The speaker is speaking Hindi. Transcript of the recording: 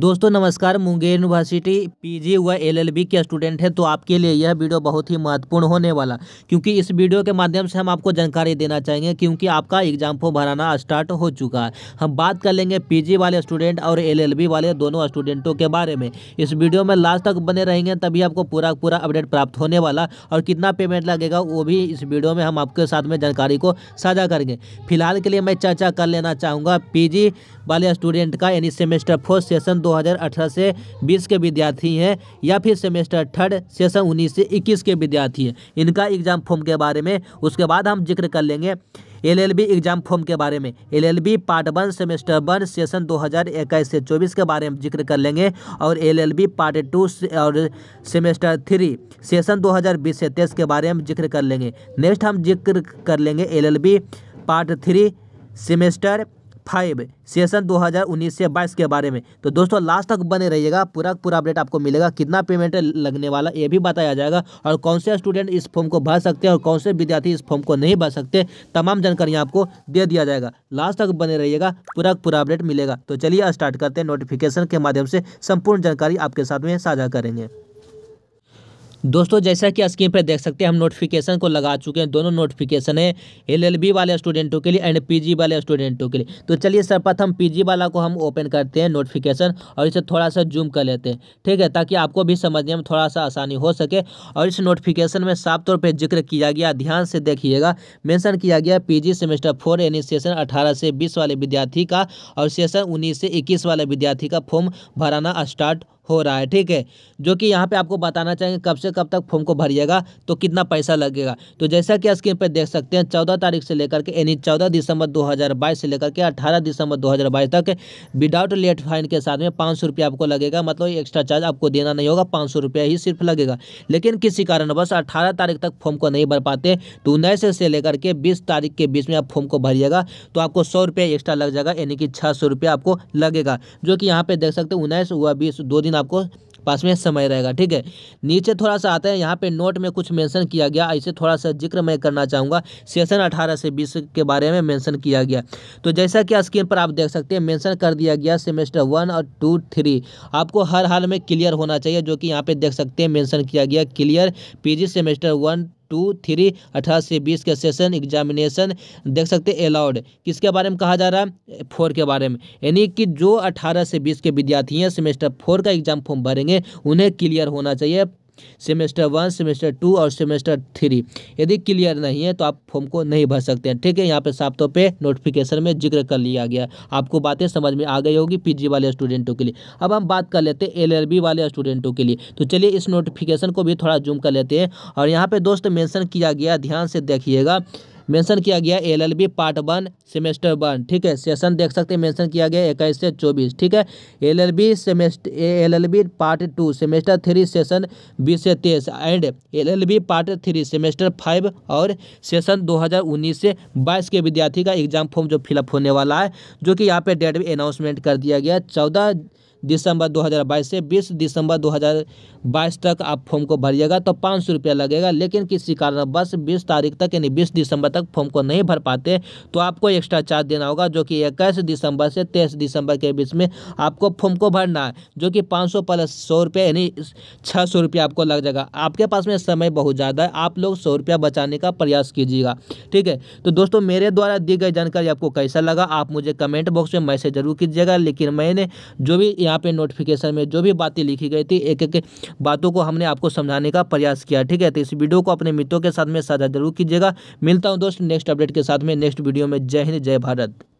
दोस्तों नमस्कार मुंगेर यूनिवर्सिटी पीजी व एलएलबी के स्टूडेंट हैं तो आपके लिए यह वीडियो बहुत ही महत्वपूर्ण होने वाला क्योंकि इस वीडियो के माध्यम से हम आपको जानकारी देना चाहेंगे क्योंकि आपका एग्जाम फॉर्म भराना स्टार्ट हो चुका है हम बात कर लेंगे पीजी वाले स्टूडेंट और एलएलबी वाले दोनों स्टूडेंटों के बारे में इस वीडियो में लास्ट तक बने रहेंगे तभी आपको पूरा पूरा अपडेट प्राप्त होने वाला और कितना पेमेंट लगेगा वो भी इस वीडियो में हम आपके साथ में जानकारी को साझा करेंगे फिलहाल के लिए मैं चर्चा कर लेना चाहूँगा पी वाले स्टूडेंट का यानी सेमेस्टर फोर्थ सेशन 2018 से 20 के विद्यार्थी हैं या फिर सेमेस्टर थर्ड सेशन उन्नीस से 21 के विद्यार्थी हैं इनका एग्ज़ाम फॉर्म के बारे में उसके बाद हम जिक्र कर लेंगे एलएलबी एग्जाम फॉर्म के बारे में LLB part one semester one session 2021 से 24 के बारे में जिक्र कर लेंगे और एलएलबी पार्ट टू और सेमेस्टर थ्री सेशन 2020 से तेईस के बारे में जिक्र कर लेंगे नेक्स्ट हम जिक्र कर लेंगे LLB part three semester five session 2019 से 22 के बारे में तो दोस्तों लास्ट तक बने रहिएगा पूरा पूरा अपडेट आपको मिलेगा कितना पेमेंट लगने वाला ये भी बताया जाएगा और कौन से स्टूडेंट इस फॉर्म को भर सकते हैं और कौन से विद्यार्थी इस फॉर्म को नहीं भर सकते तमाम जानकारी आपको दे दिया जाएगा लास्ट तक बने रहिएगा पूरा पूरा अपडेट मिलेगा तो चलिए स्टार्ट करते हैं नोटिफिकेशन के माध्यम से संपूर्ण जानकारी आपके साथ में साझा करेंगे दोस्तों जैसा कि स्क्रीन पर देख सकते हैं हम नोटिफिकेशन को लगा चुके हैं दोनों नोटिफिकेशन है एलएलबी वाले स्टूडेंटों के लिए एंड पीजी वाले स्टूडेंटों के लिए तो चलिए सर्वप्रथम पीजी वाला को हम ओपन करते हैं नोटिफिकेशन और इसे थोड़ा सा जूम कर लेते हैं ठीक है ताकि आपको भी समझने में थोड़ा सा आसानी हो सके और इस नोटिफिकेशन में साफ तौर पर जिक्र किया गया ध्यान से देखिएगा मैंसन किया गया पी सेमेस्टर फोर यानी सेशन अठारह से बीस वाले विद्यार्थी का और सेशन उन्नीस से इक्कीस वाले विद्यार्थी का फॉर्म भराना स्टार्ट हो रहा है ठीक है जो कि यहाँ पे आपको बताना चाहेंगे कब से कब तक फॉर्म को भरिएगा तो कितना पैसा लगेगा तो जैसा कि स्क्रीन पर देख सकते हैं चौदह तारीख से लेकर के यानी चौदह दिसंबर दो से लेकर के अठारह दिसंबर दो तक विदाउट लेट फाइन के साथ में पाँच सौ रुपया आपको लगेगा मतलब एक्स्ट्रा चार्ज आपको देना नहीं होगा पाँच सौ रुपया ही सिर्फ लगेगा लेकिन किसी कारणवश अठारह तारीख तक फॉर्म को नहीं भर पाते तो उन्नीस से लेकर के बीस तारीख के बीच में आप फॉर्म को भरिएगा तो आपको सौ रुपया एक्स्ट्रा लग जाएगा यानी कि छः सौ रुपया आपको लगेगा जो कि यहाँ पे देख सकते हैं उन्नीस हुआ बीस दो दिन लेकिन आपको पास में समय रहेगा ठीक है नीचे थोड़ा सा आते हैं यहाँ पे नोट में कुछ मेंशन किया गया ऐसे थोड़ा सा जिक्र मैं करना चाहूँगा सेशन 18 से 20 के बारे में मेंशन किया गया तो जैसा कि स्क्रीन पर आप देख सकते हैं मेंशन कर दिया गया सेमेस्टर वन और टू थ्री आपको हर हाल में क्लियर होना चाहिए जो कि यहाँ पर देख सकते हैं मैंसन किया गया clear P semester one two three अठारह से बीस के सेशन एग्जामिनेशन देख सकते अलाउड किसके बारे में कहा जा रहा है फोर के बारे में यानी कि जो अठारह से बीस के विद्यार्थी हैं सेमेस्टर फोर का एग्जाम फॉर्म भरेंगे उन्हें क्लियर होना चाहिए सेमेस्टर वन सेमेस्टर टू और सेमेस्टर थ्री यदि क्लियर नहीं है तो आप फॉर्म को नहीं भर सकते हैं ठीक है यहाँ पे साफ तौर पर नोटिफिकेशन में जिक्र कर लिया गया आपको बातें समझ में आ गई होगी पीजी वाले स्टूडेंटों के लिए अब हम बात कर लेते हैं एलएलबी वाले स्टूडेंटों के लिए तो चलिए इस नोटिफिकेशन को भी थोड़ा जूम कर लेते हैं और यहाँ पर दोस्त मैंसन किया गया ध्यान से देखिएगा मेंशन किया गया LLB part one semester one ठीक है सेशन देख सकते हैं मेंशन किया गया इक्कीस से चौबीस ठीक है LLB semester LLB part two semester three session बीस से तेईस and LLB part three semester five और सेशन दो हज़ार उन्नीस से बाईस के विद्यार्थी का एग्जाम फॉर्म जो फिलअप होने वाला है जो कि यहाँ पर डेट भी अनाउंसमेंट कर दिया गया चौदह दिसंबर 2022 से 20 दिसंबर 2022 तक आप फॉर्म को भरिएगा तो पाँच सौ रुपया लगेगा लेकिन किसी कारणवश बीस तारीख तक यानी बीस दिसंबर तक फॉर्म को नहीं भर पाते तो आपको एक्स्ट्रा चार्ज देना होगा जो कि इक्कीस दिसंबर से तेईस दिसंबर के बीच में आपको फॉर्म को भरना है जो कि पाँच प्लस सौ यानी छः सौ रुपया आपको लग जाएगा आपके पास में समय बहुत ज़्यादा है आप लोग सौ रुपया बचाने का प्रयास कीजिएगा ठीक है तो दोस्तों मेरे द्वारा दी गई जानकारी आपको कैसा लगा आप मुझे कमेंट बॉक्स में मैसेज जरूर कीजिएगा लेकिन मैंने जो भी यहाँ पे नोटिफिकेशन में जो भी बातें लिखी गई थी एक एक बातों को हमने आपको समझाने का प्रयास किया ठीक है तो इस वीडियो को अपने मित्रों के साथ में साझा जरूर कीजिएगा मिलता हूँ दोस्त नेक्स्ट अपडेट के साथ में नेक्स्ट वीडियो में जय हिंद जय भारत